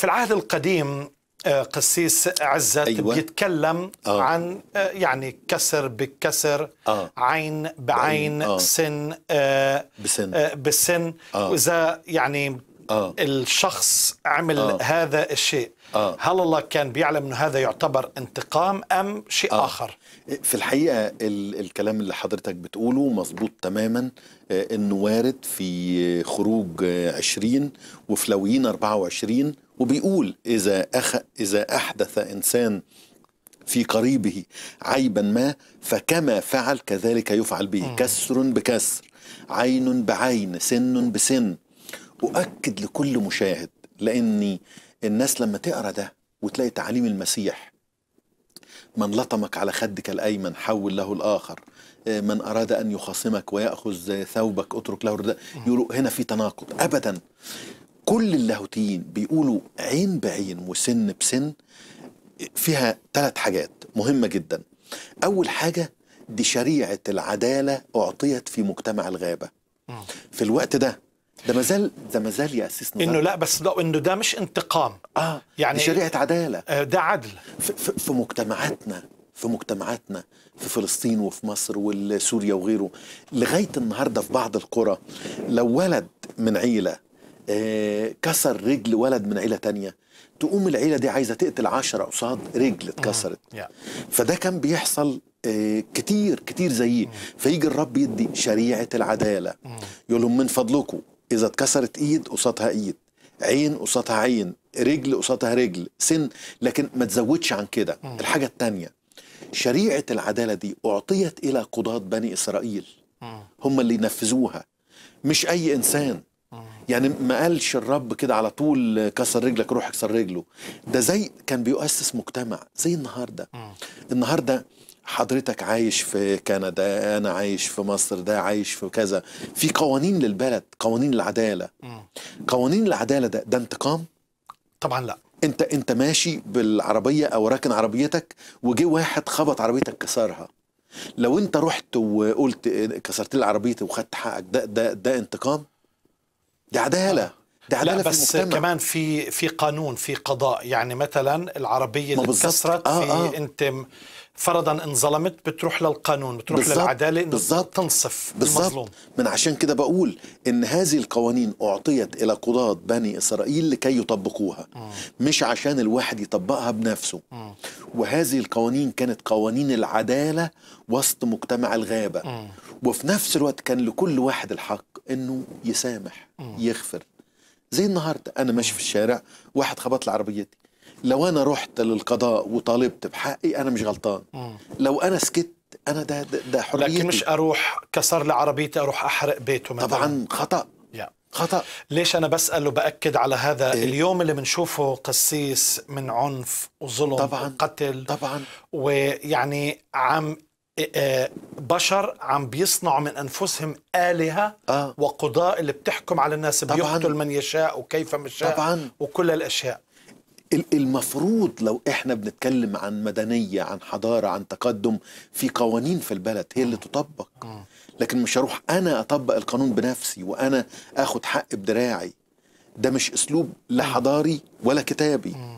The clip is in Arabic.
في العهد القديم آه، قسيس عزت أيوة. بيتكلم آه. عن آه، يعني كسر بكسر آه. عين بعين آه. سن آه بسن آه بسن آه. واذا يعني آه. الشخص عمل آه. هذا الشيء آه. هل الله كان بيعلم انه هذا يعتبر انتقام ام شيء آه. اخر في الحقيقه الكلام اللي حضرتك بتقوله مظبوط تماما آه، انه وارد في خروج 20 وفي لويين 24 وبيقول إذا, أخ إذا أحدث إنسان في قريبه عيبا ما فكما فعل كذلك يفعل به كسر بكسر عين بعين سن بسن أؤكد لكل مشاهد لأني الناس لما تقرأ ده وتلاقي تعاليم المسيح من لطمك على خدك الأيمن حول له الآخر آه، من أراد أن يخاصمك ويأخذ ثوبك اترك له الرداء يقولوا هنا في تناقض أبدا كل اللاهوتيين بيقولوا عين بعين وسن بسن فيها ثلاث حاجات مهمة جدا أول حاجة دي شريعة العدالة أعطيت في مجتمع الغابة في الوقت ده ده مازال ده مازال يأسس نظام انه لا بس ده انه ده مش انتقام اه يعني دي شريعة عدالة آه ده عدل في, في, في مجتمعاتنا في مجتمعاتنا في فلسطين وفي مصر وسوريا وغيره لغاية النهاردة في بعض القرى لو ولد من عيلة آه، كسر رجل ولد من عيله تانية تقوم العيله دي عايزه تقتل عشرة قصاد رجل اتكسرت فده كان بيحصل آه، كتير كتير زيه فيجي الرب يدي شريعه العداله يقول لهم من فضلكم اذا اتكسرت ايد قصادها ايد عين قصادها عين رجل قصادها رجل سن لكن ما تزودش عن كده الحاجه الثانيه شريعه العداله دي اعطيت الى قضاه بني اسرائيل هم اللي ينفذوها مش اي انسان يعني ما قالش الرب كده على طول كسر رجلك روح اكسر رجله ده زي كان بيؤسس مجتمع زي النهارده النهارده حضرتك عايش في كندا انا عايش في مصر ده عايش في كذا في قوانين للبلد قوانين العداله قوانين العداله ده ده انتقام طبعا لا انت انت ماشي بالعربيه او راكن عربيتك وجه واحد خبط عربيتك كسرها لو انت رحت وقلت كسرت لي عربيتي وخدت حقك ده ده ده انتقام دي عداله دي عداله لا بس في المجتمع. كمان في في قانون في قضاء يعني مثلا العربيه اللي انكسرت آه في آه. انت فرضا انظلمت بتروح للقانون بتروح بالزبط للعداله بالزبط تنصف بالزبط المظلوم من عشان كده بقول ان هذه القوانين اعطيت الى قضاه بني اسرائيل لكي يطبقوها م. مش عشان الواحد يطبقها بنفسه م. وهذه القوانين كانت قوانين العداله وسط مجتمع الغابه م. وفي نفس الوقت كان لكل واحد الحق انه يسامح يغفر زي النهارده انا ماشي في الشارع واحد خبط لي عربيتي لو انا رحت للقضاء وطالبت بحقي انا مش غلطان لو انا سكت انا ده ده, ده حريتي لكن مش اروح كسر لي عربيتي اروح احرق بيته مثلا طبعا خطا خطا ليش انا بسال وباكد على هذا إيه؟ اليوم اللي بنشوفه قسيس من عنف وظلم طبعا وقتل طبعا ويعني عم آه، بشر عم بيصنعوا من انفسهم الهه آه. وقضاء اللي بتحكم على الناس طبعاً. بيقتل من يشاء وكيف من شاء طبعاً. وكل الاشياء المفروض لو احنا بنتكلم عن مدنيه عن حضاره عن تقدم في قوانين في البلد هي اللي تطبق لكن مش هروح انا اطبق القانون بنفسي وانا اخد حق بدراعي ده مش اسلوب لا حضاري ولا كتابي